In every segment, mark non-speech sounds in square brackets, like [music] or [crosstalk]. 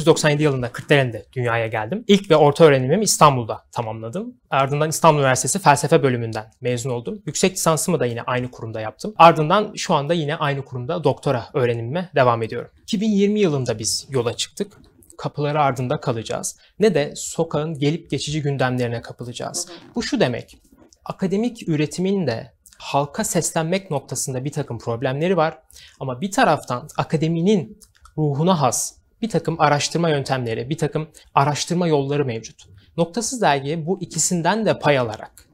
1997 yılında Kırklareli'nde dünyaya geldim. İlk ve orta öğrenimimi İstanbul'da tamamladım. Ardından İstanbul Üniversitesi Felsefe Bölümünden mezun oldum. Yüksek lisansımı da yine aynı kurumda yaptım. Ardından şu anda yine aynı kurumda doktora öğrenimime devam ediyorum. 2020 yılında biz yola çıktık kapıları ardında kalacağız ne de sokağın gelip geçici gündemlerine kapılacağız. Bu şu demek, akademik üretimin de halka seslenmek noktasında bir takım problemleri var ama bir taraftan akademinin ruhuna has bir takım araştırma yöntemleri, bir takım araştırma yolları mevcut. Noktasız dergi bu ikisinden de pay alarak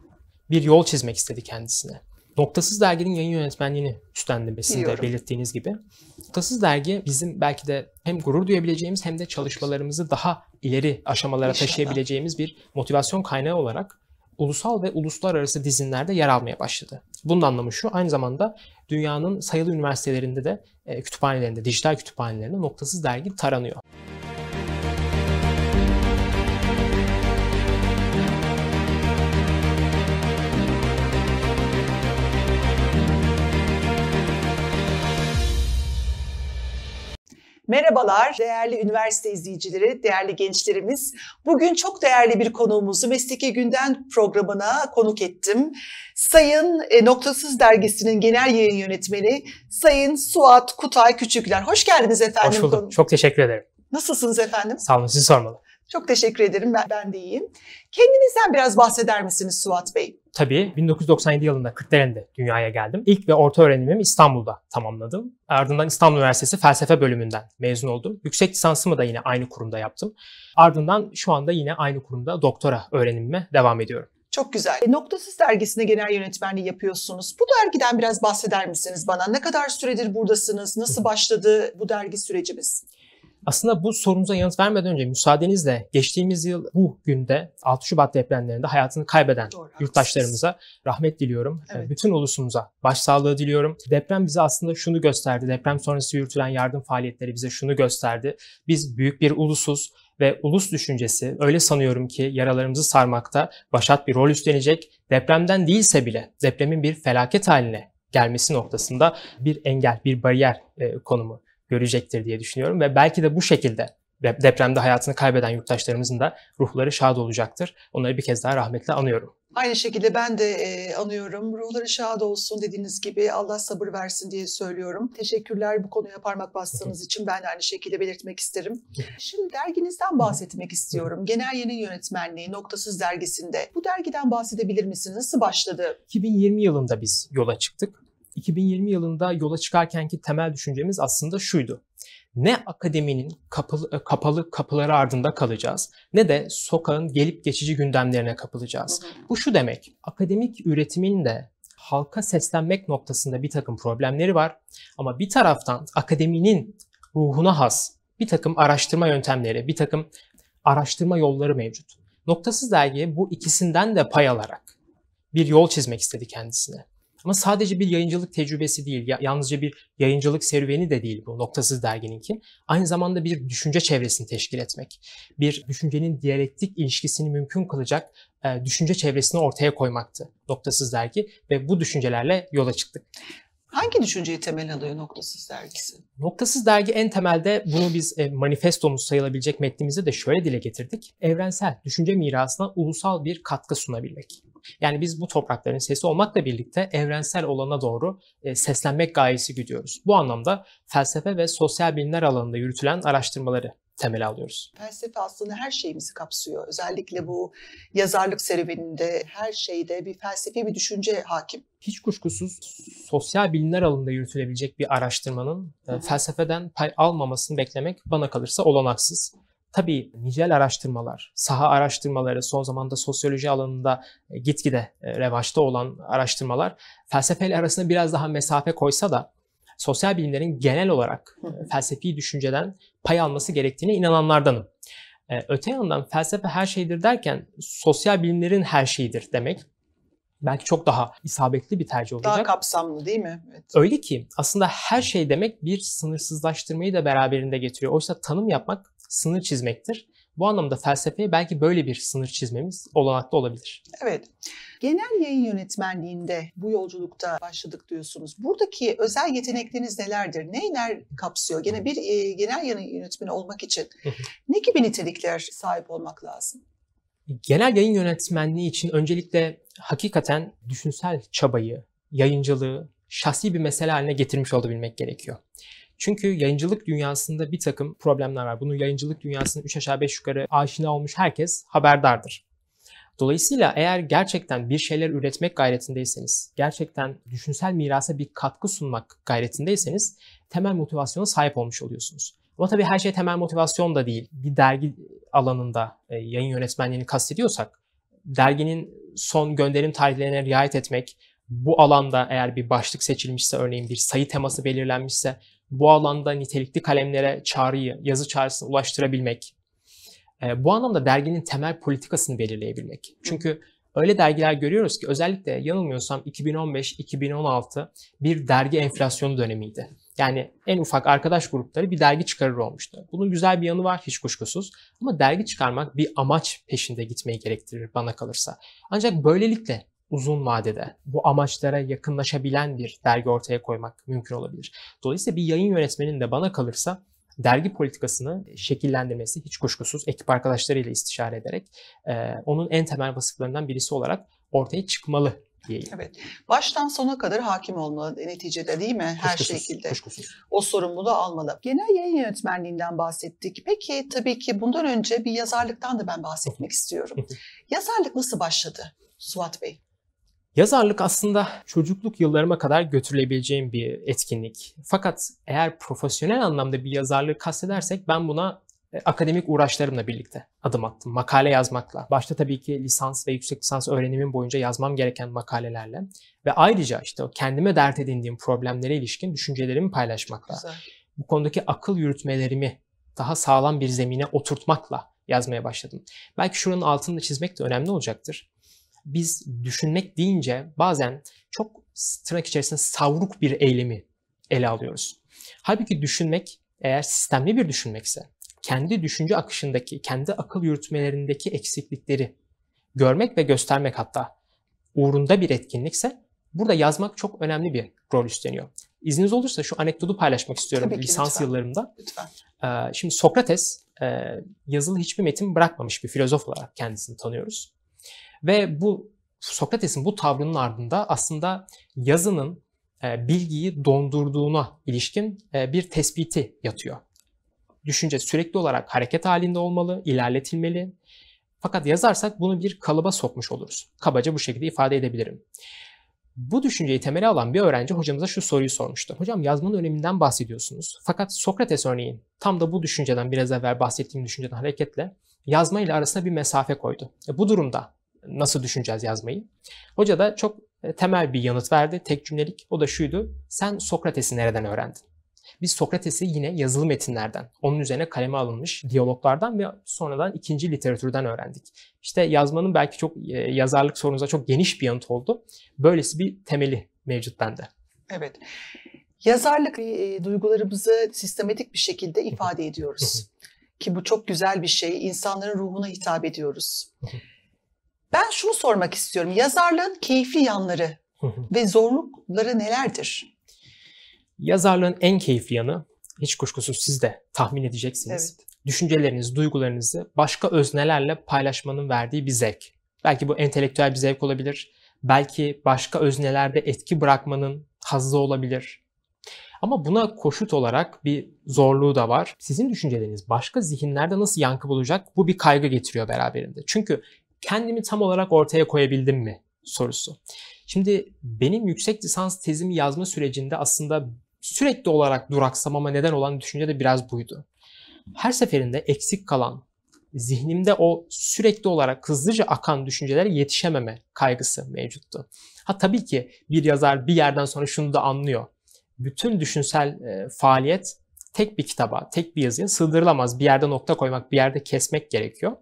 bir yol çizmek istedi kendisine. Noktasız Dergi'nin yayın yönetmenliğini üstlendirmesini Biliyorum. belirttiğiniz gibi. Noktasız Dergi bizim belki de hem gurur duyabileceğimiz hem de çalışmalarımızı daha ileri aşamalara İnşallah. taşıyabileceğimiz bir motivasyon kaynağı olarak ulusal ve uluslararası dizinlerde yer almaya başladı. Bunun anlamı şu, aynı zamanda dünyanın sayılı üniversitelerinde de e, kütüphanelerinde, dijital kütüphanelerinde noktasız dergi taranıyor. Merhabalar değerli üniversite izleyicileri, değerli gençlerimiz. Bugün çok değerli bir konuğumuzu Mesleki Günden programına konuk ettim. Sayın e, Noktasız Dergisi'nin genel yayın yönetmeni Sayın Suat Kutay Küçükler. Hoş geldiniz efendim. Hoş bulduk. Çok teşekkür ederim. Nasılsınız efendim? Sağ olun, sizi sormalı. Çok teşekkür ederim. Ben, ben de iyiyim. Kendinizden biraz bahseder misiniz Suat Bey? tabii 1997 yılında Kırklareli'nde dünyaya geldim. İlk ve orta öğrenimimi İstanbul'da tamamladım. Ardından İstanbul Üniversitesi Felsefe Bölümünden mezun oldum. Yüksek lisansımı da yine aynı kurumda yaptım. Ardından şu anda yine aynı kurumda doktora öğrenimime devam ediyorum. Çok güzel. E, Noktasız dergisine genel yönetmenliği yapıyorsunuz. Bu dergiden biraz bahseder misiniz bana? Ne kadar süredir buradasınız? Nasıl başladı bu dergi sürecimiz? Aslında bu sorumuza yanıt vermeden önce müsaadenizle geçtiğimiz yıl bu günde 6 Şubat depremlerinde hayatını kaybeden Doğru, yurttaşlarımıza rahmet diliyorum. Ee, evet. Bütün ulusumuza başsağlığı diliyorum. Deprem bize aslında şunu gösterdi. Deprem sonrası yürütülen yardım faaliyetleri bize şunu gösterdi. Biz büyük bir ulusuz ve ulus düşüncesi öyle sanıyorum ki yaralarımızı sarmakta başat bir rol üstlenecek. Depremden değilse bile depremin bir felaket haline gelmesi noktasında bir engel, bir bariyer e, konumu görecektir diye düşünüyorum ve belki de bu şekilde depremde hayatını kaybeden yurttaşlarımızın da ruhları şad olacaktır. Onları bir kez daha rahmetle anıyorum. Aynı şekilde ben de e, anıyorum. Ruhları şad olsun dediğiniz gibi Allah sabır versin diye söylüyorum. Teşekkürler bu konuya parmak bastığınız için ben de aynı şekilde belirtmek isterim. [laughs] Şimdi derginizden bahsetmek istiyorum. Genel Yayın Yönetmenliği Noktasız dergisinde. Bu dergiden bahsedebilir misiniz? Nasıl başladı? 2020 yılında biz yola çıktık 2020 yılında yola çıkarkenki temel düşüncemiz aslında şuydu. Ne akademinin kapı, e, kapalı kapıları ardında kalacağız ne de sokağın gelip geçici gündemlerine kapılacağız. Bu şu demek, akademik üretimin de halka seslenmek noktasında bir takım problemleri var ama bir taraftan akademinin ruhuna has bir takım araştırma yöntemleri, bir takım araştırma yolları mevcut. Noktasız dergi bu ikisinden de pay alarak bir yol çizmek istedi kendisine. Ama sadece bir yayıncılık tecrübesi değil, yalnızca bir yayıncılık serüveni de değil bu noktasız dergininki. Aynı zamanda bir düşünce çevresini teşkil etmek, bir düşüncenin diyalektik ilişkisini mümkün kılacak e, düşünce çevresini ortaya koymaktı noktasız dergi ve bu düşüncelerle yola çıktık. Hangi düşünceyi temel alıyor Noktasız dergisi? Noktasız dergi en temelde bunu biz e, manifestomuz sayılabilecek metnimizde de şöyle dile getirdik. Evrensel düşünce mirasına ulusal bir katkı sunabilmek. Yani biz bu toprakların sesi olmakla birlikte evrensel olana doğru e, seslenmek gayesi gidiyoruz. Bu anlamda felsefe ve sosyal bilimler alanında yürütülen araştırmaları temel alıyoruz. Felsefe aslında her şeyimizi kapsıyor. Özellikle bu yazarlık serüveninde her şeyde bir felsefi bir düşünce hakim. Hiç kuşkusuz sosyal bilimler alanında yürütülebilecek bir araştırmanın Hı-hı. E, felsefeden pay almamasını beklemek bana kalırsa olanaksız. Tabii nicel araştırmalar, saha araştırmaları, son zamanda sosyoloji alanında e, gitgide e, revaçta olan araştırmalar felsefeyle arasında biraz daha mesafe koysa da sosyal bilimlerin genel olarak e, felsefi düşünceden pay alması gerektiğine inananlardanım. Öte yandan felsefe her şeydir derken sosyal bilimlerin her şeyidir demek belki çok daha isabetli bir tercih olacak. Daha kapsamlı değil mi? Evet. Öyle ki aslında her şey demek bir sınırsızlaştırmayı da beraberinde getiriyor. Oysa tanım yapmak sınır çizmektir. Bu anlamda felsefeye belki böyle bir sınır çizmemiz olanaklı olabilir. Evet. Genel yayın yönetmenliğinde bu yolculukta başladık diyorsunuz. Buradaki özel yetenekleriniz nelerdir? Neyler kapsıyor? Gene bir e, genel yayın yönetmeni olmak için ne gibi nitelikler sahip olmak lazım? Genel yayın yönetmenliği için öncelikle hakikaten düşünsel çabayı, yayıncılığı şahsi bir mesele haline getirmiş olabilmek gerekiyor. Çünkü yayıncılık dünyasında bir takım problemler var. Bunu yayıncılık dünyasının 3 aşağı 5 yukarı aşina olmuş herkes haberdardır. Dolayısıyla eğer gerçekten bir şeyler üretmek gayretindeyseniz, gerçekten düşünsel mirasa bir katkı sunmak gayretindeyseniz temel motivasyona sahip olmuş oluyorsunuz. Ama tabii her şey temel motivasyon da değil. Bir dergi alanında e, yayın yönetmenliğini kastediyorsak, derginin son gönderim tarihlerine riayet etmek, bu alanda eğer bir başlık seçilmişse örneğin bir sayı teması belirlenmişse bu alanda nitelikli kalemlere çağrıyı, yazı çağrısını ulaştırabilmek, e, bu anlamda derginin temel politikasını belirleyebilmek. Çünkü öyle dergiler görüyoruz ki özellikle yanılmıyorsam 2015-2016 bir dergi enflasyonu dönemiydi. Yani en ufak arkadaş grupları bir dergi çıkarır olmuştu. Bunun güzel bir yanı var hiç kuşkusuz. Ama dergi çıkarmak bir amaç peşinde gitmeyi gerektirir bana kalırsa. Ancak böylelikle uzun vadede bu amaçlara yakınlaşabilen bir dergi ortaya koymak mümkün olabilir. Dolayısıyla bir yayın yönetmeninin de bana kalırsa dergi politikasını şekillendirmesi hiç kuşkusuz ekip arkadaşlarıyla istişare ederek e, onun en temel vasıflarından birisi olarak ortaya çıkmalı diyelim. Evet. Baştan sona kadar hakim olmalı neticede değil mi? Her şekilde. Kuşkusuz. O sorumluluğu almalı. Genel yayın yönetmenliğinden bahsettik. Peki tabii ki bundan önce bir yazarlıktan da ben bahsetmek istiyorum. Yazarlık nasıl başladı Suat Bey? Yazarlık aslında çocukluk yıllarıma kadar götürülebileceğim bir etkinlik. Fakat eğer profesyonel anlamda bir yazarlığı kastedersek ben buna e, akademik uğraşlarımla birlikte adım attım. Makale yazmakla. Başta tabii ki lisans ve yüksek lisans öğrenimim boyunca yazmam gereken makalelerle ve ayrıca işte kendime dert edindiğim problemlere ilişkin düşüncelerimi paylaşmakla. Bu konudaki akıl yürütmelerimi daha sağlam bir zemine oturtmakla yazmaya başladım. Belki şuranın altını çizmek de önemli olacaktır biz düşünmek deyince bazen çok tırnak içerisinde savruk bir eylemi ele alıyoruz. Halbuki düşünmek eğer sistemli bir düşünmekse kendi düşünce akışındaki, kendi akıl yürütmelerindeki eksiklikleri görmek ve göstermek hatta uğrunda bir etkinlikse burada yazmak çok önemli bir rol üstleniyor. İzniniz olursa şu anekdotu paylaşmak istiyorum ki, lisans lütfen. yıllarımda. Lütfen. şimdi Sokrates yazılı hiçbir metin bırakmamış bir filozof olarak kendisini tanıyoruz. Ve bu Sokrates'in bu tavrının ardında aslında yazının e, bilgiyi dondurduğuna ilişkin e, bir tespiti yatıyor. Düşünce sürekli olarak hareket halinde olmalı, ilerletilmeli. Fakat yazarsak bunu bir kalıba sokmuş oluruz. Kabaca bu şekilde ifade edebilirim. Bu düşünceyi temeli alan bir öğrenci hocamıza şu soruyu sormuştu. Hocam yazmanın öneminden bahsediyorsunuz. Fakat Sokrates örneğin tam da bu düşünceden biraz evvel bahsettiğim düşünceden hareketle yazma ile arasında bir mesafe koydu. E bu durumda nasıl düşüneceğiz yazmayı. Hoca da çok e, temel bir yanıt verdi. Tek cümlelik. O da şuydu. Sen Sokrates'i nereden öğrendin? Biz Sokrates'i yine yazılı metinlerden, onun üzerine kaleme alınmış diyaloglardan ve sonradan ikinci literatürden öğrendik. İşte yazmanın belki çok e, yazarlık sorunuza çok geniş bir yanıt oldu. Böylesi bir temeli mevcut bende. Evet. Yazarlık e, duygularımızı sistematik bir şekilde ifade ediyoruz. Ki bu çok güzel bir şey. İnsanların ruhuna hitap ediyoruz. Ben şunu sormak istiyorum. Yazarlığın keyifli yanları ve zorlukları nelerdir? Yazarlığın en keyifli yanı hiç kuşkusuz siz de tahmin edeceksiniz. Evet. Düşüncelerinizi, duygularınızı başka öznelerle paylaşmanın verdiği bir zevk. Belki bu entelektüel bir zevk olabilir. Belki başka öznelerde etki bırakmanın hazzı olabilir. Ama buna koşut olarak bir zorluğu da var. Sizin düşünceleriniz başka zihinlerde nasıl yankı bulacak? Bu bir kaygı getiriyor beraberinde. Çünkü kendimi tam olarak ortaya koyabildim mi sorusu. Şimdi benim yüksek lisans tezimi yazma sürecinde aslında sürekli olarak duraksamama neden olan düşünce de biraz buydu. Her seferinde eksik kalan, zihnimde o sürekli olarak hızlıca akan düşüncelere yetişememe kaygısı mevcuttu. Ha tabii ki bir yazar bir yerden sonra şunu da anlıyor. Bütün düşünsel e, faaliyet tek bir kitaba, tek bir yazıya sığdırılamaz. Bir yerde nokta koymak, bir yerde kesmek gerekiyor.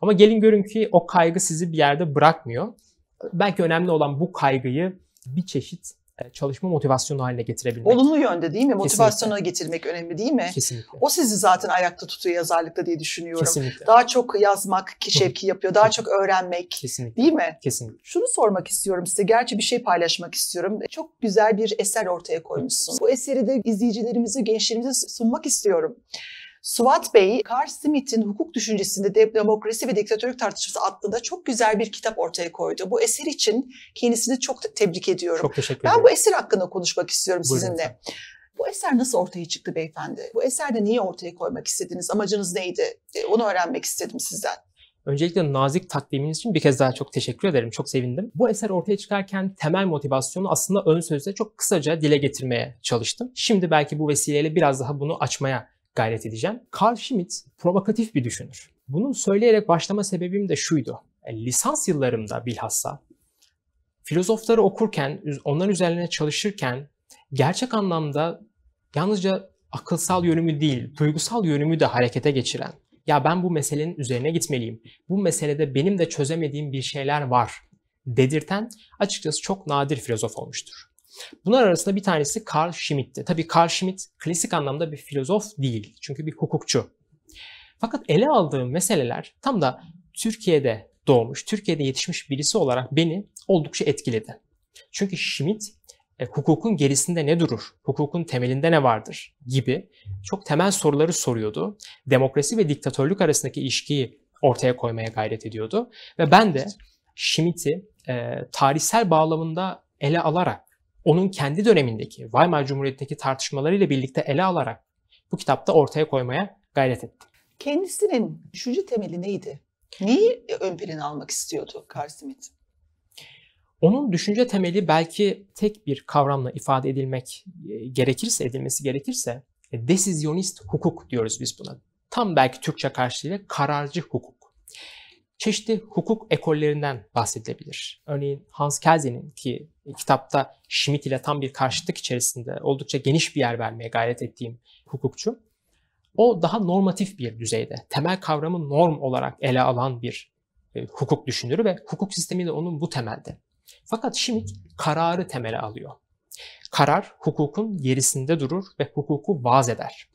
Ama gelin görün ki o kaygı sizi bir yerde bırakmıyor. Belki önemli olan bu kaygıyı bir çeşit e, çalışma motivasyonu haline getirebilmek. Olumlu yönde değil mi? Motivasyonu getirmek önemli değil mi? Kesinlikle. O sizi zaten ayakta tutuyor yazarlıkta diye düşünüyorum. Kesinlikle. Daha çok yazmak ki şevki yapıyor. Daha çok öğrenmek. Kesinlikle. Değil mi? Kesinlikle. Şunu sormak istiyorum size. Gerçi bir şey paylaşmak istiyorum. Çok güzel bir eser ortaya koymuşsun. Bu eseri de izleyicilerimizi, gençlerimize sunmak istiyorum. Suat Bey, Carl Smith'in hukuk düşüncesinde demokrasi ve diktatörlük tartışması adlı çok güzel bir kitap ortaya koydu. Bu eser için kendisini çok tebrik ediyorum. Çok teşekkür ederim. Ben bu eser hakkında konuşmak istiyorum Buyurun sizinle. Bu eser nasıl ortaya çıktı beyefendi? Bu eserde niye ortaya koymak istediniz? Amacınız neydi? E, onu öğrenmek istedim sizden. Öncelikle nazik takdiminiz için bir kez daha çok teşekkür ederim. Çok sevindim. Bu eser ortaya çıkarken temel motivasyonu aslında ön sözde çok kısaca dile getirmeye çalıştım. Şimdi belki bu vesileyle biraz daha bunu açmaya gayret edeceğim. Carl Schmitt provokatif bir düşünür. Bunu söyleyerek başlama sebebim de şuydu. E, lisans yıllarımda bilhassa filozofları okurken, onların üzerine çalışırken gerçek anlamda yalnızca akılsal yönümü değil, duygusal yönümü de harekete geçiren, ya ben bu meselenin üzerine gitmeliyim, bu meselede benim de çözemediğim bir şeyler var dedirten açıkçası çok nadir filozof olmuştur. Bunlar arasında bir tanesi Carl Schmitt'ti. Tabii Carl Schmitt klasik anlamda bir filozof değil. Çünkü bir hukukçu. Fakat ele aldığım meseleler tam da Türkiye'de doğmuş, Türkiye'de yetişmiş birisi olarak beni oldukça etkiledi. Çünkü Schmitt e, hukukun gerisinde ne durur, hukukun temelinde ne vardır gibi çok temel soruları soruyordu. Demokrasi ve diktatörlük arasındaki ilişkiyi ortaya koymaya gayret ediyordu. Ve ben de Schmitt'i e, tarihsel bağlamında ele alarak onun kendi dönemindeki Weimar Cumhuriyeti'ndeki tartışmalarıyla birlikte ele alarak bu kitapta ortaya koymaya gayret etti. Kendisinin düşünce temeli neydi? Neyi ön plana almak istiyordu Carl Smith? Onun düşünce temeli belki tek bir kavramla ifade edilmek e, gerekirse, edilmesi gerekirse e, desizyonist hukuk diyoruz biz buna. Tam belki Türkçe karşılığıyla kararcı hukuk çeşitli hukuk ekollerinden bahsedilebilir. Örneğin Hans Kelsen'in ki kitapta Schmitt ile tam bir karşıtlık içerisinde oldukça geniş bir yer vermeye gayret ettiğim hukukçu. O daha normatif bir düzeyde, temel kavramı norm olarak ele alan bir e, hukuk düşünürü ve hukuk sistemi de onun bu temelde. Fakat Schmitt kararı temele alıyor. Karar hukukun gerisinde durur ve hukuku vaz eder.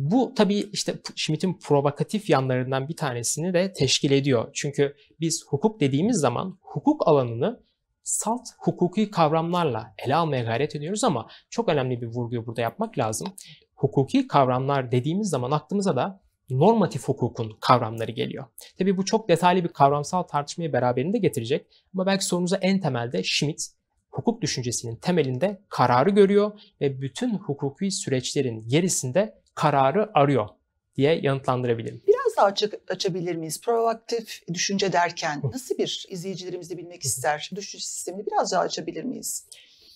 Bu tabii işte Schmitt'in provokatif yanlarından bir tanesini de teşkil ediyor. Çünkü biz hukuk dediğimiz zaman hukuk alanını salt hukuki kavramlarla ele almaya gayret ediyoruz ama çok önemli bir vurguyu burada yapmak lazım. Hukuki kavramlar dediğimiz zaman aklımıza da normatif hukukun kavramları geliyor. Tabii bu çok detaylı bir kavramsal tartışmayı beraberinde getirecek ama belki sorunuza en temelde Schmitt hukuk düşüncesinin temelinde kararı görüyor ve bütün hukuki süreçlerin gerisinde kararı arıyor diye yanıtlandırabilirim. Biraz daha açık, açabilir miyiz? Proaktif düşünce derken nasıl bir izleyicilerimiz de bilmek ister? Düşünce sistemini biraz daha açabilir miyiz?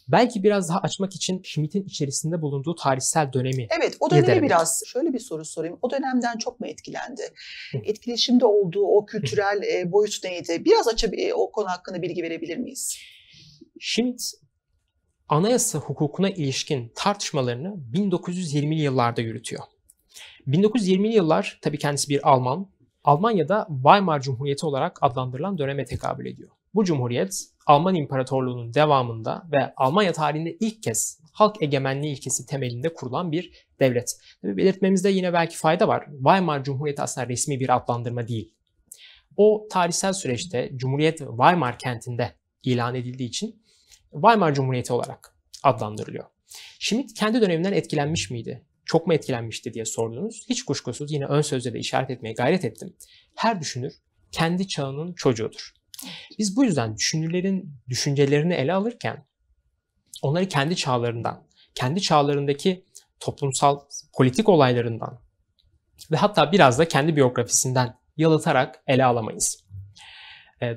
Belki biraz daha açmak için Schmidt'in içerisinde bulunduğu tarihsel dönemi. Evet o dönemi biraz şöyle bir soru sorayım. O dönemden çok mu etkilendi? Etkileşimde olduğu o kültürel e, boyut neydi? Biraz açıp e, o konu hakkında bilgi verebilir miyiz? Schmidt anayasa hukukuna ilişkin tartışmalarını 1920'li yıllarda yürütüyor. 1920'li yıllar tabii kendisi bir Alman. Almanya'da Weimar Cumhuriyeti olarak adlandırılan döneme tekabül ediyor. Bu cumhuriyet Alman İmparatorluğu'nun devamında ve Almanya tarihinde ilk kez halk egemenliği ilkesi temelinde kurulan bir devlet. Tabii belirtmemizde yine belki fayda var. Weimar Cumhuriyeti aslında resmi bir adlandırma değil. O tarihsel süreçte Cumhuriyet Weimar kentinde ilan edildiği için Weimar Cumhuriyeti olarak adlandırılıyor. Schmitt kendi döneminden etkilenmiş miydi? Çok mu etkilenmişti diye sordunuz. Hiç kuşkusuz yine ön sözde de işaret etmeye gayret ettim. Her düşünür kendi çağının çocuğudur. Biz bu yüzden düşünürlerin düşüncelerini ele alırken onları kendi çağlarından, kendi çağlarındaki toplumsal politik olaylarından ve hatta biraz da kendi biyografisinden yalıtarak ele alamayız.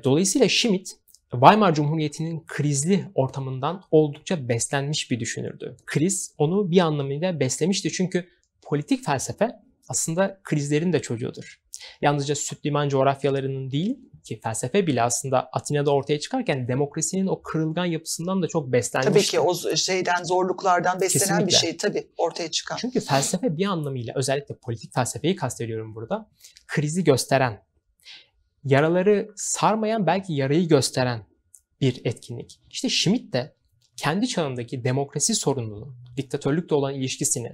Dolayısıyla Schmitt Weimar Cumhuriyeti'nin krizli ortamından oldukça beslenmiş bir düşünürdü. Kriz onu bir anlamıyla beslemişti çünkü politik felsefe aslında krizlerin de çocuğudur. Yalnızca süt liman coğrafyalarının değil ki felsefe bile aslında Atina'da ortaya çıkarken demokrasinin o kırılgan yapısından da çok beslenmişti. Tabii ki o şeyden zorluklardan beslenen Kesinlikle. bir şey tabii ortaya çıkan. Çünkü felsefe bir anlamıyla özellikle politik felsefeyi kastediyorum burada. Krizi gösteren, yaraları sarmayan belki yarayı gösteren bir etkinlik. İşte Schmitt de kendi çağındaki demokrasi sorununu, diktatörlükle olan ilişkisini,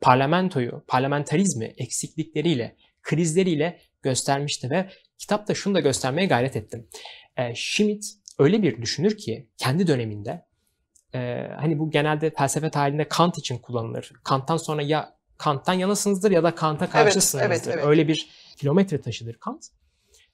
parlamentoyu, parlamentarizmi eksiklikleriyle, krizleriyle göstermişti ve kitapta şunu da göstermeye gayret ettim. E, ee, Schmitt öyle bir düşünür ki kendi döneminde e, hani bu genelde felsefe tarihinde Kant için kullanılır. Kant'tan sonra ya Kant'tan yanasınızdır ya da Kant'a karşısınızdır. Evet, evet, evet. Öyle bir kilometre taşıdır Kant.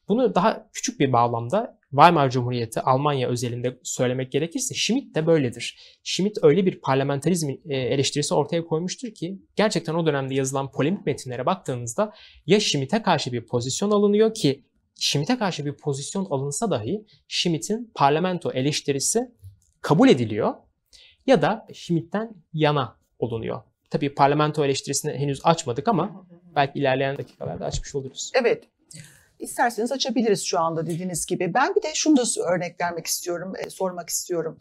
Bunu daha küçük bir bağlamda Weimar Cumhuriyeti Almanya özelinde söylemek gerekirse Schmitt de böyledir. Schmitt öyle bir parlamenterizm e, eleştirisi ortaya koymuştur ki gerçekten o dönemde yazılan polemik metinlere baktığınızda ya Schmitt'e karşı bir pozisyon alınıyor ki Schmitt'e karşı bir pozisyon alınsa dahi Schmitt'in parlamento eleştirisi kabul ediliyor ya da Schmitt'ten yana olunuyor. Tabii parlamento eleştirisini henüz açmadık ama belki ilerleyen dakikalarda açmış oluruz. Evet. İsterseniz açabiliriz şu anda dediğiniz gibi. Ben bir de şunu da örnek vermek istiyorum, e, sormak istiyorum.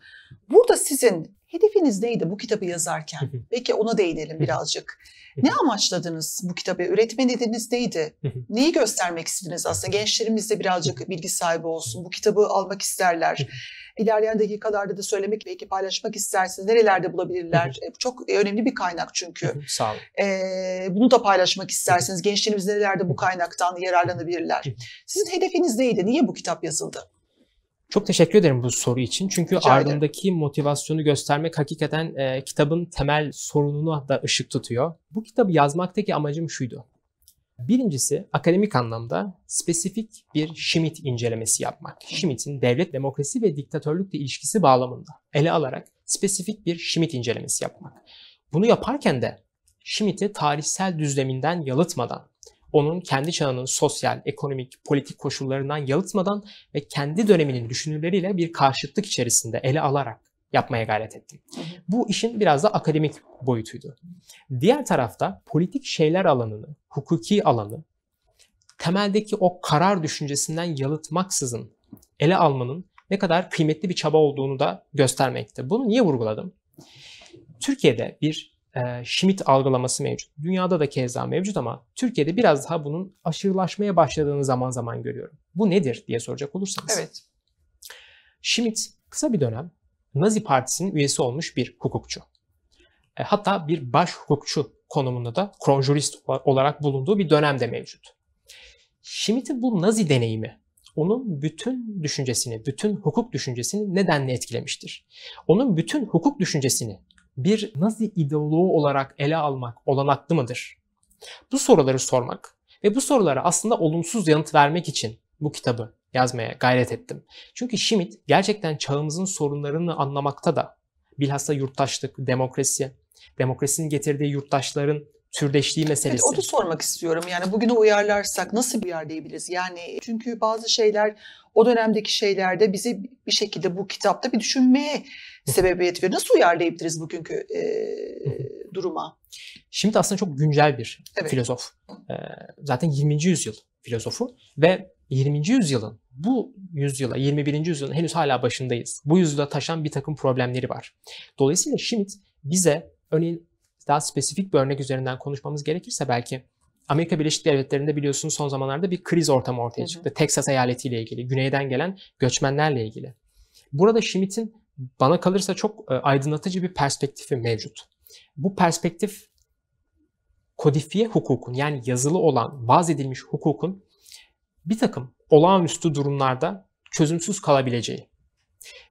Burada sizin hedefiniz neydi bu kitabı yazarken? Belki ona değinelim birazcık. Ne amaçladınız bu kitabı? Üretme nedeniniz neydi? Neyi göstermek istediniz aslında? Gençlerimiz de birazcık bilgi sahibi olsun. Bu kitabı almak isterler. İlerleyen dakikalarda da söylemek belki paylaşmak istersiniz. Nerelerde bulabilirler? Hı hı. E, çok e, önemli bir kaynak çünkü. Hı hı, sağ olun. E, bunu da paylaşmak istersiniz. Gençlerimiz nerelerde bu kaynaktan yararlanabilirler? Sizin hedefiniz neydi? Niye bu kitap yazıldı? Çok teşekkür ederim bu soru için. Çünkü Rica ardındaki ederim. motivasyonu göstermek hakikaten e, kitabın temel sorununa da ışık tutuyor. Bu kitabı yazmaktaki amacım şuydu. Birincisi akademik anlamda spesifik bir Schmitt incelemesi yapmak. Schmitt'in devlet, demokrasi ve diktatörlükle ilişkisi bağlamında ele alarak spesifik bir Schmitt incelemesi yapmak. Bunu yaparken de Schmitt'i tarihsel düzleminden yalıtmadan, onun kendi çağının sosyal, ekonomik, politik koşullarından yalıtmadan ve kendi döneminin düşünürleriyle bir karşıtlık içerisinde ele alarak yapmaya gayret ettim. Bu işin biraz da akademik boyutuydu. Diğer tarafta politik şeyler alanını, hukuki alanı temeldeki o karar düşüncesinden yalıtmaksızın ele almanın ne kadar kıymetli bir çaba olduğunu da göstermekte. Bunu niye vurguladım? Türkiye'de bir e, Schmidt algılaması mevcut. Dünyada da keza mevcut ama Türkiye'de biraz daha bunun aşırılaşmaya başladığını zaman zaman görüyorum. Bu nedir diye soracak olursanız. Evet. Schmidt kısa bir dönem Nazi Partisi'nin üyesi olmuş bir hukukçu. E, hatta bir baş hukukçu konumunda da kronjurist olarak bulunduğu bir dönemde mevcut. Schmidt'in bu Nazi deneyimi onun bütün düşüncesini, bütün hukuk düşüncesini nedenle etkilemiştir. Onun bütün hukuk düşüncesini bir Nazi ideoloğu olarak ele almak olanaklı mıdır? Bu soruları sormak ve bu sorulara aslında olumsuz yanıt vermek için bu kitabı yazmaya gayret ettim. Çünkü Schmidt gerçekten çağımızın sorunlarını anlamakta da bilhassa yurttaşlık, demokrasi, demokrasinin getirdiği yurttaşların türdeşliği meselesi. Evet, onu sormak istiyorum. Yani bugüne uyarlarsak nasıl bir yer Yani çünkü bazı şeyler o dönemdeki şeylerde bizi bir şekilde bu kitapta bir düşünmeye sebebiyet veriyor. Nasıl uyarlayabiliriz bugünkü e, duruma? Şimdi aslında çok güncel bir evet. filozof. E, zaten 20. yüzyıl filozofu ve 20. yüzyılın bu yüzyıla, 21. yüzyılın henüz hala başındayız. Bu yüzyıla taşan bir takım problemleri var. Dolayısıyla Schmidt bize örneğin daha spesifik bir örnek üzerinden konuşmamız gerekirse belki Amerika Birleşik Devletleri'nde biliyorsunuz son zamanlarda bir kriz ortamı ortaya çıktı. Hı hı. Texas eyaletiyle ilgili, güneyden gelen göçmenlerle ilgili. Burada Schmidt'in bana kalırsa çok e, aydınlatıcı bir perspektifi mevcut. Bu perspektif kodifiye hukukun yani yazılı olan, vaz edilmiş hukukun bir takım olağanüstü durumlarda çözümsüz kalabileceği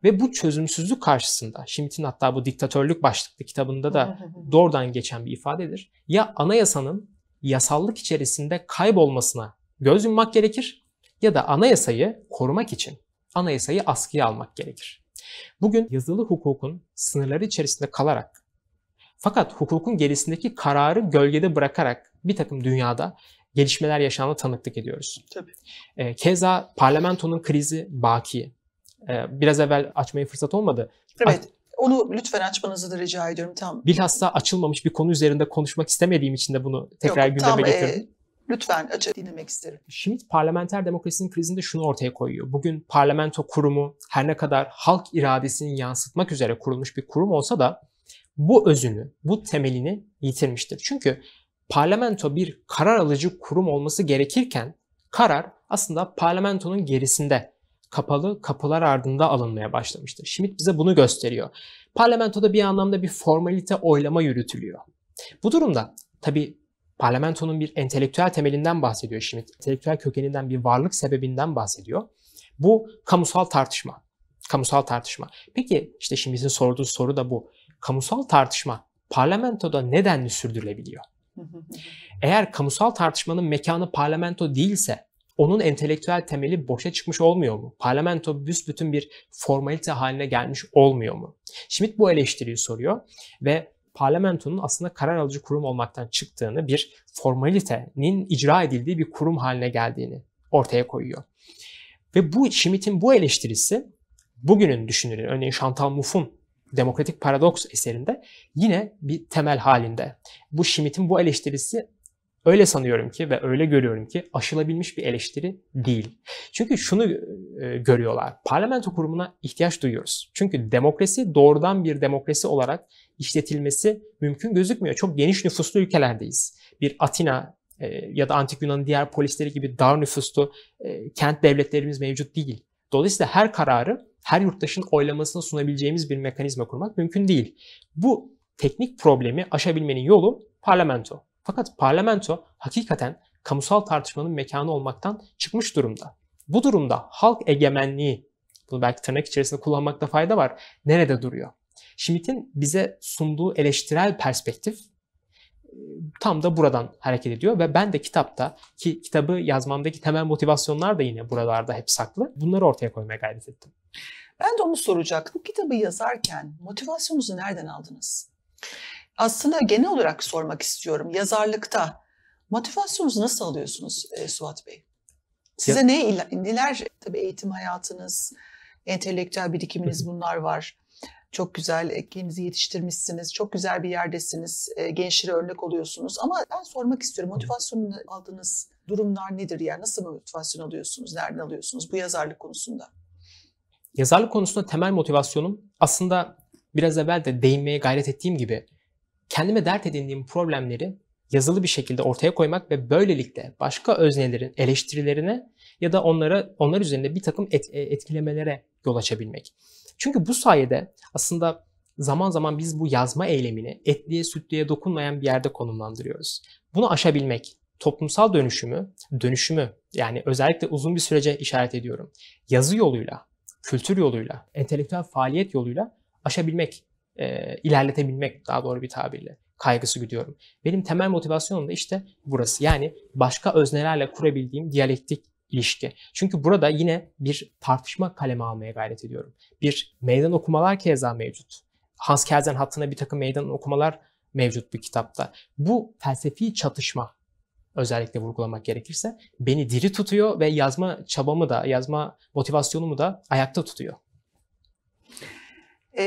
ve bu çözümsüzlük karşısında Schmidt'in hatta bu diktatörlük başlıklı kitabında da [laughs] doğrudan geçen bir ifadedir. Ya anayasanın yasallık içerisinde kaybolmasına göz yummak gerekir ya da anayasayı korumak için anayasayı askıya almak gerekir. Bugün yazılı hukukun sınırları içerisinde kalarak fakat hukukun gerisindeki kararı gölgede bırakarak bir takım dünyada gelişmeler yaşamda tanıklık ediyoruz. Tabii. E, keza parlamentonun krizi baki. E, biraz evvel açmaya fırsat olmadı. Evet. A- onu lütfen açmanızı da rica ediyorum. Tam. Bilhassa açılmamış bir konu üzerinde konuşmak istemediğim için de bunu tekrar Yok, gündeme tam, getirdim. E, Lütfen açık dinlemek isterim. Schmidt parlamenter demokrasinin krizinde şunu ortaya koyuyor. Bugün parlamento kurumu her ne kadar halk iradesini yansıtmak üzere kurulmuş bir kurum olsa da bu özünü, bu temelini yitirmiştir. Çünkü parlamento bir karar alıcı kurum olması gerekirken karar aslında parlamentonun gerisinde kapalı kapılar ardında alınmaya başlamıştır. Schmitt bize bunu gösteriyor. Parlamentoda bir anlamda bir formalite oylama yürütülüyor. Bu durumda tabi parlamentonun bir entelektüel temelinden bahsediyor Schmitt. Entelektüel kökeninden bir varlık sebebinden bahsediyor. Bu kamusal tartışma. Kamusal tartışma. Peki işte Schmitt'in sorduğu soru da bu. Kamusal tartışma parlamentoda neden sürdürülebiliyor? Eğer kamusal tartışmanın mekanı parlamento değilse onun entelektüel temeli boşa çıkmış olmuyor mu? Parlamento büsbütün bir formalite haline gelmiş olmuyor mu? Schmidt bu eleştiriyi soruyor ve parlamentonun aslında karar alıcı kurum olmaktan çıktığını, bir formalitenin icra edildiği bir kurum haline geldiğini ortaya koyuyor. Ve bu Schmidt'in bu eleştirisi bugünün düşünürü, örneğin Chantal Mouffe'un Demokratik Paradoks eserinde yine bir temel halinde. Bu Schmidt'in bu eleştirisi öyle sanıyorum ki ve öyle görüyorum ki aşılabilmiş bir eleştiri değil. Çünkü şunu e, görüyorlar. Parlamento kurumuna ihtiyaç duyuyoruz. Çünkü demokrasi doğrudan bir demokrasi olarak işletilmesi mümkün gözükmüyor. Çok geniş nüfuslu ülkelerdeyiz. Bir Atina e, ya da Antik Yunan'ın diğer polisleri gibi dar nüfuslu e, kent devletlerimiz mevcut değil. Dolayısıyla her kararı her yurttaşın oylamasını sunabileceğimiz bir mekanizma kurmak mümkün değil. Bu teknik problemi aşabilmenin yolu parlamento. Fakat parlamento hakikaten kamusal tartışmanın mekanı olmaktan çıkmış durumda. Bu durumda halk egemenliği, bunu belki tırnak içerisinde kullanmakta fayda var, nerede duruyor? Schmidt'in bize sunduğu eleştirel perspektif tam da buradan hareket ediyor ve ben de kitapta ki kitabı yazmamdaki temel motivasyonlar da yine buralarda hep saklı. Bunları ortaya koymaya gayret ettim. Ben de onu soracaktım. Kitabı yazarken motivasyonunuzu nereden aldınız? Aslında genel olarak sormak istiyorum. Yazarlıkta motivasyonunuzu nasıl alıyorsunuz e, Suat Bey? Size ya... ne neler tabii eğitim hayatınız, entelektüel birikiminiz [laughs] bunlar var. Çok güzel ekibimizi yetiştirmişsiniz. Çok güzel bir yerdesiniz. E, gençlere örnek oluyorsunuz. Ama ben sormak istiyorum. Motivasyonunu aldığınız durumlar nedir? Yani nasıl motivasyon alıyorsunuz? Nereden alıyorsunuz bu yazarlık konusunda? Yazarlık konusunda temel motivasyonum aslında biraz evvel de değinmeye gayret ettiğim gibi kendime dert edindiğim problemleri yazılı bir şekilde ortaya koymak ve böylelikle başka öznelerin eleştirilerine ya da onlara onlar üzerinde bir takım et, e, etkilemelere yol açabilmek. Çünkü bu sayede aslında zaman zaman biz bu yazma eylemini etliye sütliye dokunmayan bir yerde konumlandırıyoruz. Bunu aşabilmek, toplumsal dönüşümü, dönüşümü yani özellikle uzun bir sürece işaret ediyorum. Yazı yoluyla, kültür yoluyla, entelektüel faaliyet yoluyla aşabilmek, e, ilerletebilmek daha doğru bir tabirle kaygısı gidiyorum. Benim temel motivasyonum da işte burası. Yani başka öznelerle kurabildiğim diyalektik ilişki. Çünkü burada yine bir tartışma kaleme almaya gayret ediyorum. Bir meydan okumalar keza mevcut. Hans Kelsen hattına bir takım meydan okumalar mevcut bir kitapta. Bu felsefi çatışma özellikle vurgulamak gerekirse beni diri tutuyor ve yazma çabamı da, yazma motivasyonumu da ayakta tutuyor. E,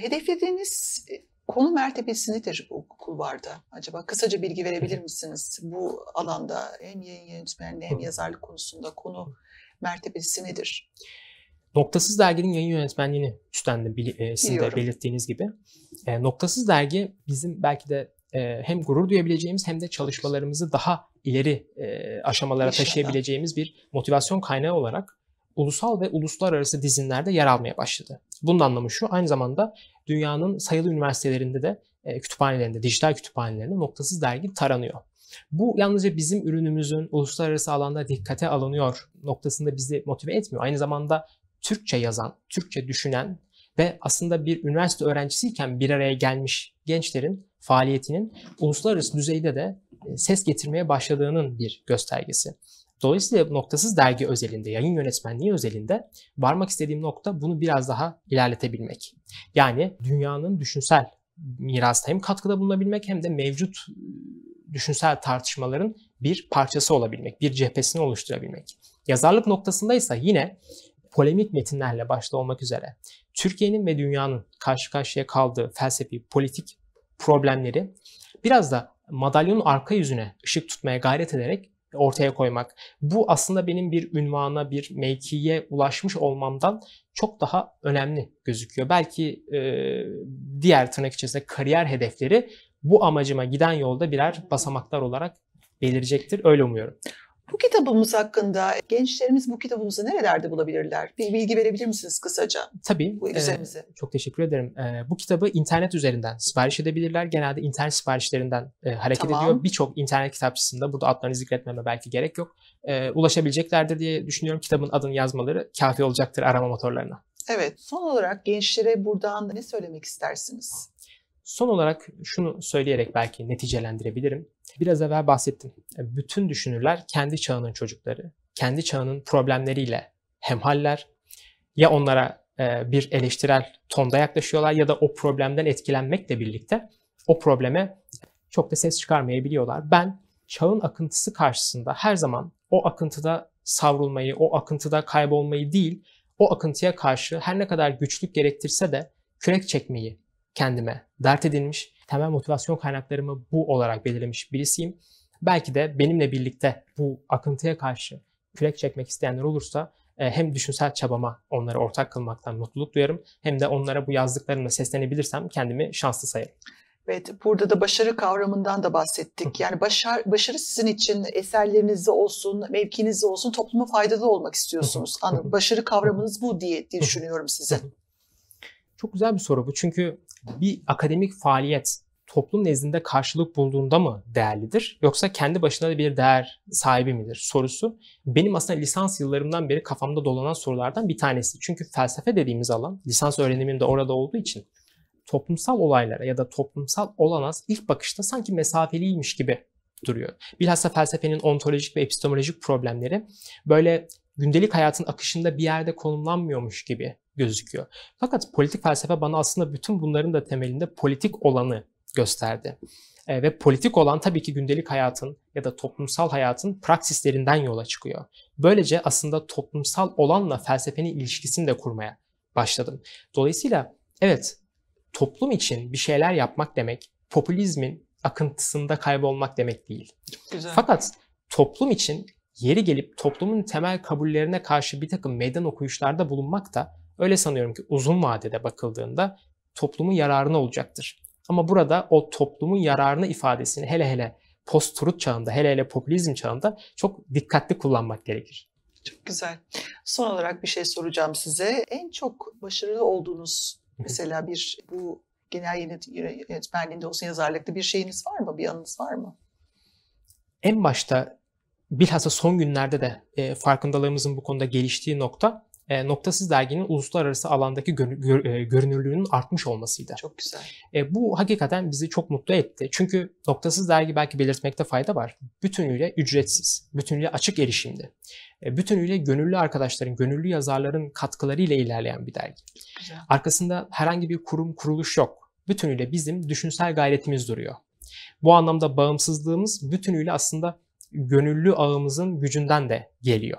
hedeflediğiniz Konu mertebesizliktir bu kulvarda. Acaba kısaca bilgi verebilir misiniz? Bu alanda hem yayın yönetmenliği hem yazarlık konusunda konu mertebesi nedir? Noktasız Dergi'nin yayın yönetmenliğini üstlendim e, sizin de belirttiğiniz gibi. E, Noktasız Dergi bizim belki de e, hem gurur duyabileceğimiz hem de çalışmalarımızı daha ileri e, aşamalara İnşallah. taşıyabileceğimiz bir motivasyon kaynağı olarak ulusal ve uluslararası dizinlerde yer almaya başladı. Bunun anlamı şu, aynı zamanda dünyanın sayılı üniversitelerinde de e, kütüphanelerinde, dijital kütüphanelerinde noktasız dergi taranıyor. Bu yalnızca bizim ürünümüzün uluslararası alanda dikkate alınıyor noktasında bizi motive etmiyor. Aynı zamanda Türkçe yazan, Türkçe düşünen ve aslında bir üniversite öğrencisiyken bir araya gelmiş gençlerin faaliyetinin uluslararası düzeyde de e, ses getirmeye başladığının bir göstergesi. Dolayısıyla noktasız dergi özelinde, yayın yönetmenliği özelinde varmak istediğim nokta bunu biraz daha ilerletebilmek. Yani dünyanın düşünsel mirasına hem katkıda bulunabilmek hem de mevcut ıı, düşünsel tartışmaların bir parçası olabilmek, bir cephesini oluşturabilmek. Yazarlık noktasındaysa yine polemik metinlerle başta olmak üzere Türkiye'nin ve dünyanın karşı karşıya kaldığı felsefi, politik problemleri biraz da madalyonun arka yüzüne ışık tutmaya gayret ederek ortaya koymak. Bu aslında benim bir ünvana, bir mevkiye ulaşmış olmamdan çok daha önemli gözüküyor. Belki e, diğer tırnak içerisinde kariyer hedefleri bu amacıma giden yolda birer basamaklar olarak belirecektir. Öyle umuyorum. Bu kitabımız hakkında gençlerimiz bu kitabımızı nerelerde bulabilirler? Bir bilgi verebilir misiniz kısaca? Tabii. Bu üzerimize. E, çok teşekkür ederim. E, bu kitabı internet üzerinden sipariş edebilirler. Genelde internet siparişlerinden e, hareket tamam. ediyor. Birçok internet kitapçısında burada adlarını zikretmeme belki gerek yok. E, ulaşabileceklerdir diye düşünüyorum. Kitabın adını yazmaları kafi olacaktır arama motorlarına. Evet. Son olarak gençlere buradan ne söylemek istersiniz? Son olarak şunu söyleyerek belki neticelendirebilirim. Biraz evvel bahsettim. Bütün düşünürler kendi çağının çocukları, kendi çağının problemleriyle hemhaller. Ya onlara e, bir eleştirel tonda yaklaşıyorlar ya da o problemden etkilenmekle birlikte o probleme çok da ses çıkarmayabiliyorlar. Ben çağın akıntısı karşısında her zaman o akıntıda savrulmayı, o akıntıda kaybolmayı değil, o akıntıya karşı her ne kadar güçlük gerektirse de kürek çekmeyi kendime dert edinmiş, temel motivasyon kaynaklarımı bu olarak belirlemiş birisiyim. Belki de benimle birlikte bu akıntıya karşı kürek çekmek isteyenler olursa e, hem düşünsel çabama onları ortak kılmaktan mutluluk duyarım hem de onlara bu yazdıklarımla seslenebilirsem kendimi şanslı sayarım. Evet, burada da başarı kavramından da bahsettik. Yani başar, başarı sizin için eserlerinizde olsun, mevkinizde olsun topluma faydalı olmak istiyorsunuz. Anladım. Başarı kavramınız bu diye, diye düşünüyorum sizin. Çok güzel bir soru bu. Çünkü bir akademik faaliyet toplum nezdinde karşılık bulduğunda mı değerlidir yoksa kendi başına da bir değer sahibi midir sorusu benim aslında lisans yıllarımdan beri kafamda dolanan sorulardan bir tanesi. Çünkü felsefe dediğimiz alan lisans öğrenimim de orada olduğu için toplumsal olaylara ya da toplumsal olanas ilk bakışta sanki mesafeliymiş gibi duruyor. Bilhassa felsefenin ontolojik ve epistemolojik problemleri böyle gündelik hayatın akışında bir yerde konumlanmıyormuş gibi gözüküyor. Fakat politik felsefe bana aslında bütün bunların da temelinde politik olanı gösterdi. E, ve politik olan tabii ki gündelik hayatın ya da toplumsal hayatın praksislerinden yola çıkıyor. Böylece aslında toplumsal olanla felsefenin ilişkisini de kurmaya başladım. Dolayısıyla evet toplum için bir şeyler yapmak demek popülizmin akıntısında kaybolmak demek değil. Çok güzel. Fakat toplum için yeri gelip toplumun temel kabullerine karşı bir takım meydan okuyuşlarda bulunmak da Öyle sanıyorum ki uzun vadede bakıldığında toplumun yararına olacaktır. Ama burada o toplumun yararına ifadesini hele hele post-truth çağında, hele hele popülizm çağında çok dikkatli kullanmak gerekir. Çok güzel. Son olarak bir şey soracağım size. En çok başarılı olduğunuz mesela bir bu genel yönetmenliğinde olsun yazarlıkta bir şeyiniz var mı? Bir anınız var mı? En başta bilhassa son günlerde de e, farkındalığımızın bu konuda geliştiği nokta e, Noktasız derginin uluslararası alandaki gör, gör, e, görünürlüğünün artmış olmasıydı. Çok güzel. E, bu hakikaten bizi çok mutlu etti. Çünkü Noktasız dergi belki belirtmekte fayda var. Bütünüyle ücretsiz, bütünüyle açık erişimdi. E, bütünüyle gönüllü arkadaşların, gönüllü yazarların katkılarıyla ilerleyen bir dergi. Güzel. Arkasında herhangi bir kurum, kuruluş yok. Bütünüyle bizim düşünsel gayretimiz duruyor. Bu anlamda bağımsızlığımız bütünüyle aslında gönüllü ağımızın gücünden de geliyor.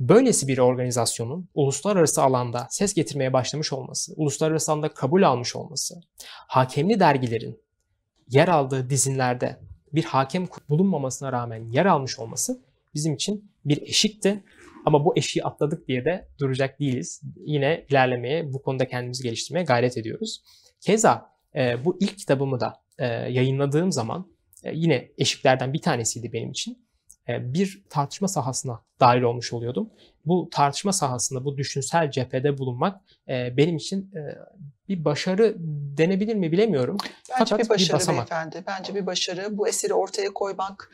Böylesi bir organizasyonun uluslararası alanda ses getirmeye başlamış olması, uluslararası alanda kabul almış olması, hakemli dergilerin yer aldığı dizinlerde bir hakem bulunmamasına rağmen yer almış olması bizim için bir eşikti. Ama bu eşiği atladık diye de duracak değiliz. Yine ilerlemeye, bu konuda kendimizi geliştirmeye gayret ediyoruz. Keza e, bu ilk kitabımı da e, yayınladığım zaman e, yine eşiklerden bir tanesiydi benim için. E, bir tartışma sahasına dahil olmuş oluyordum. Bu tartışma sahasında, bu düşünsel cephede bulunmak e, benim için e, bir başarı denebilir mi bilemiyorum. Bence Fakat bir başarı bir beyefendi. Bence bir başarı. Bu eseri ortaya koymak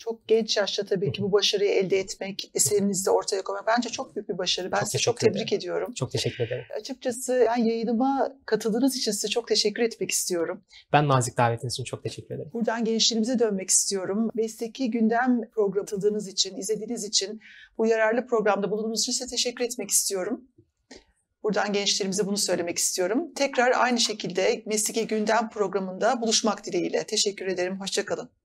çok genç yaşta tabii ki bu başarıyı elde etmek, eserinizle ortaya koymak bence çok büyük bir başarı. Ben çok sizi çok tebrik ederim. ediyorum. Çok teşekkür ederim. Açıkçası ben yayınıma katıldığınız için size çok teşekkür etmek istiyorum. Ben nazik davetiniz için çok teşekkür ederim. Buradan gençlerimize dönmek istiyorum. Mesleki gündem programı katıldığınız için, izlediğiniz için bu yararlı programda bulunduğunuz için size teşekkür etmek istiyorum. Buradan gençlerimize bunu söylemek istiyorum. Tekrar aynı şekilde Mesleki Gündem programında buluşmak dileğiyle. Teşekkür ederim. Hoşçakalın.